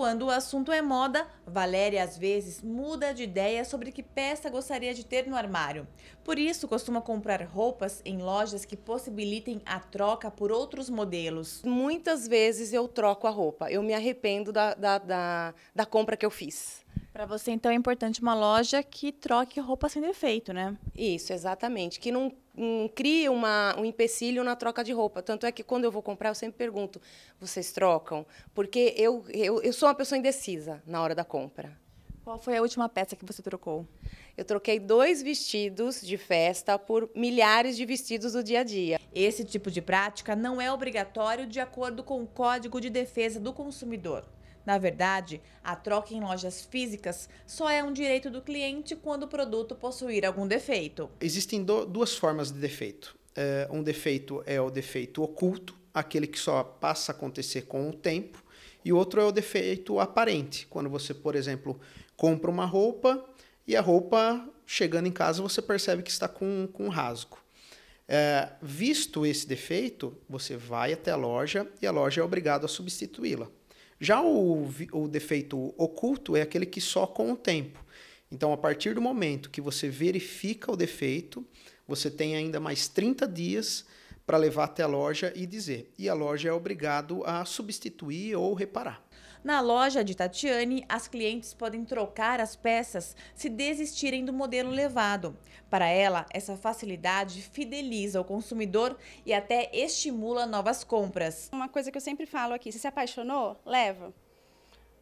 Quando o assunto é moda, Valéria às vezes muda de ideia sobre que peça gostaria de ter no armário. Por isso, costuma comprar roupas em lojas que possibilitem a troca por outros modelos. Muitas vezes eu troco a roupa, eu me arrependo da, da, da, da compra que eu fiz. Para você, então, é importante uma loja que troque roupa sem defeito, né? Isso, exatamente. Que não, não crie uma, um empecilho na troca de roupa. Tanto é que quando eu vou comprar, eu sempre pergunto: vocês trocam? Porque eu, eu, eu sou uma pessoa indecisa na hora da compra. Qual foi a última peça que você trocou? Eu troquei dois vestidos de festa por milhares de vestidos do dia a dia. Esse tipo de prática não é obrigatório de acordo com o Código de Defesa do Consumidor. Na verdade, a troca em lojas físicas só é um direito do cliente quando o produto possuir algum defeito. Existem duas formas de defeito. É, um defeito é o defeito oculto, aquele que só passa a acontecer com o tempo e outro é o defeito aparente, quando você, por exemplo, compra uma roupa e a roupa, chegando em casa, você percebe que está com, com rasgo. É, visto esse defeito, você vai até a loja e a loja é obrigada a substituí-la. Já o, o defeito oculto é aquele que só com o tempo. Então, a partir do momento que você verifica o defeito, você tem ainda mais 30 dias para levar até a loja e dizer. E a loja é obrigado a substituir ou reparar. Na loja de Tatiane, as clientes podem trocar as peças se desistirem do modelo levado. Para ela, essa facilidade fideliza o consumidor e até estimula novas compras. Uma coisa que eu sempre falo aqui: se se apaixonou, leva.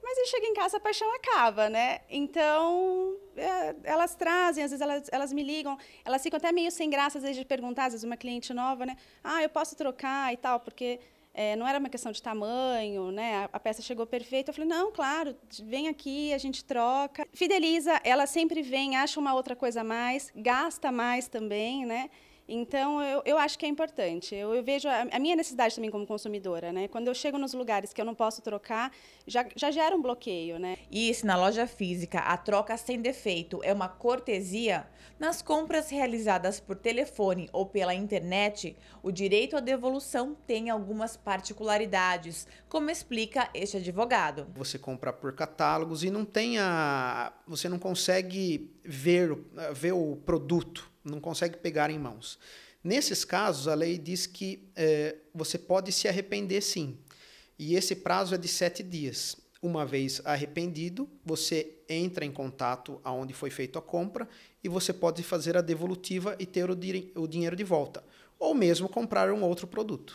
Mas ele chega em casa, a paixão acaba, né? Então, é, elas trazem, às vezes elas, elas me ligam, elas ficam até meio sem graça, às vezes, de perguntar, às vezes uma cliente nova, né? Ah, eu posso trocar e tal, porque é, não era uma questão de tamanho, né? A, a, peça chegou perfeita. Eu falei, não, claro, vem aqui, a gente troca. Fideliza, ela sempre vem, acha uma outra coisa a mais, gasta mais também, né? Então, eu, eu acho que é importante. Eu, eu vejo a, a, minha necessidade também como consumidora, né? Quando eu chego nos lugares que eu não posso trocar, já, já gera um bloqueio, né? E se na loja física a troca sem defeito é uma cortesia, nas compras realizadas por telefone ou pela internet, o direito à devolução tem algumas particularidades, como explica este advogado. Você compra por catálogos e não tem a... você não consegue ver, ver o produto não consegue pegar em mãos. Nesses casos, a lei diz que é, você pode se arrepender sim. E esse prazo é de sete dias. Uma vez arrependido, você entra em contato aonde foi feita a compra e você pode fazer a devolutiva e ter o, di o dinheiro de volta. Ou mesmo comprar um outro produto.